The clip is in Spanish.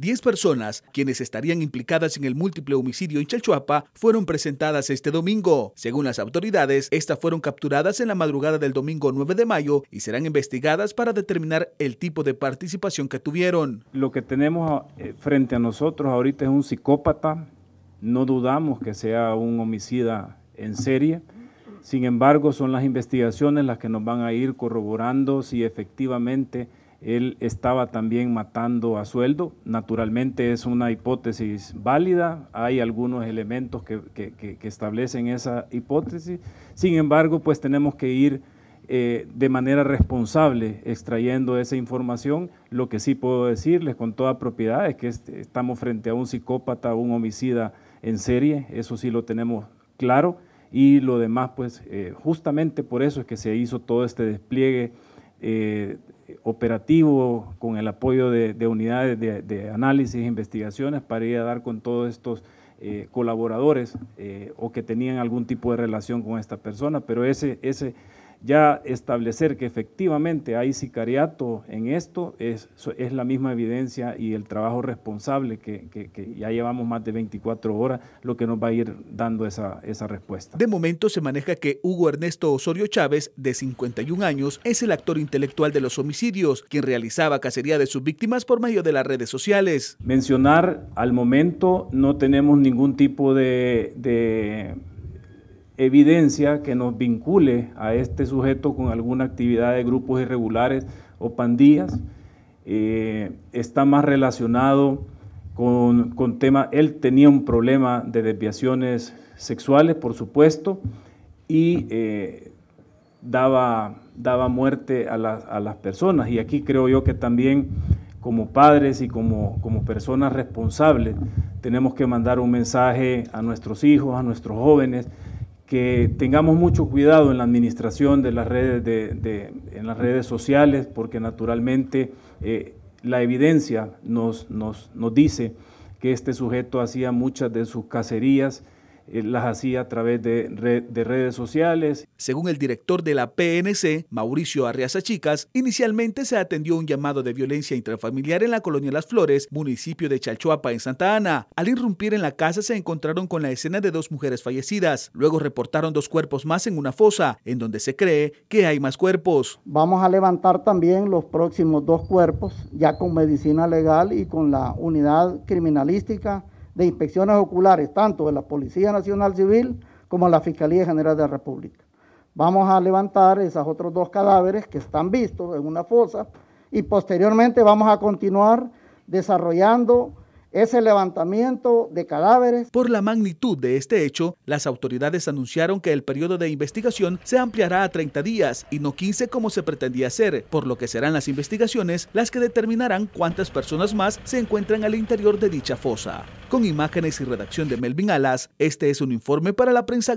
Diez personas, quienes estarían implicadas en el múltiple homicidio en Chalchuapa, fueron presentadas este domingo. Según las autoridades, estas fueron capturadas en la madrugada del domingo 9 de mayo y serán investigadas para determinar el tipo de participación que tuvieron. Lo que tenemos eh, frente a nosotros ahorita es un psicópata, no dudamos que sea un homicida en serie. Sin embargo, son las investigaciones las que nos van a ir corroborando si efectivamente él estaba también matando a sueldo. Naturalmente es una hipótesis válida, hay algunos elementos que, establecen esa hipótesis. Sin embargo, pues tenemos que ir eh, de manera responsable extrayendo esa información. Lo que sí puedo decirles con toda propiedad es que estamos frente a un psicópata, un homicida en serie, eso sí lo tenemos claro. Y lo demás, pues eh, justamente por eso es que se hizo todo este despliegue eh, operativo con el apoyo de, unidades de, análisis e investigaciones para ir a dar con todos estos eh, colaboradores eh, o que tenían algún tipo de relación con esta persona, pero ese, ese, ya establecer que efectivamente hay sicariato en esto es, la misma evidencia y el trabajo responsable que, ya llevamos más de 24 horas lo que nos va a ir dando esa, esa respuesta. De momento se maneja que Hugo Ernesto Osorio Chávez, de 51 años, es el actor intelectual de los homicidios, quien realizaba cacería de sus víctimas por medio de las redes sociales. Mencionar al momento no tenemos ningún tipo de evidencia que nos vincule a este sujeto con alguna actividad de grupos irregulares o pandillas. Eh, está más relacionado con, con temas, él tenía un problema de desviaciones sexuales, por supuesto, y eh, daba, daba muerte a, las personas. Y aquí creo yo que también como padres y como, como personas responsables tenemos que mandar un mensaje a nuestros hijos, a nuestros jóvenes, que tengamos mucho cuidado en la administración de las redes, de, en las redes sociales, porque naturalmente eh, la evidencia nos, nos, nos dice que este sujeto hacía muchas de sus cacerías eh, las hacía a través de, redes sociales. Según el director de la PNC, Mauricio Arriaza Chicas, inicialmente se atendió un llamado de violencia intrafamiliar en la colonia Las Flores, municipio de Chalchuapa, en Santa Ana. Al irrumpir en la casa se encontraron con la escena de dos mujeres fallecidas. Luego reportaron dos cuerpos más en una fosa, en donde se cree que hay más cuerpos. Vamos a levantar también los próximos dos cuerpos, ya con medicina legal y con la unidad criminalística de inspecciones oculares, tanto de la Policía Nacional Civil como de la Fiscalía General de la República. Vamos a levantar esos otros dos cadáveres que están vistos en una fosa y posteriormente vamos a continuar desarrollando es el levantamiento de cadáveres. Por la magnitud de este hecho, las autoridades anunciaron que el periodo de investigación se ampliará a 30 días y no 15 como se pretendía hacer, por lo que serán las investigaciones las que determinarán cuántas personas más se encuentran al interior de dicha fosa. Con imágenes y redacción de Melvin Alas, este es un informe para la prensa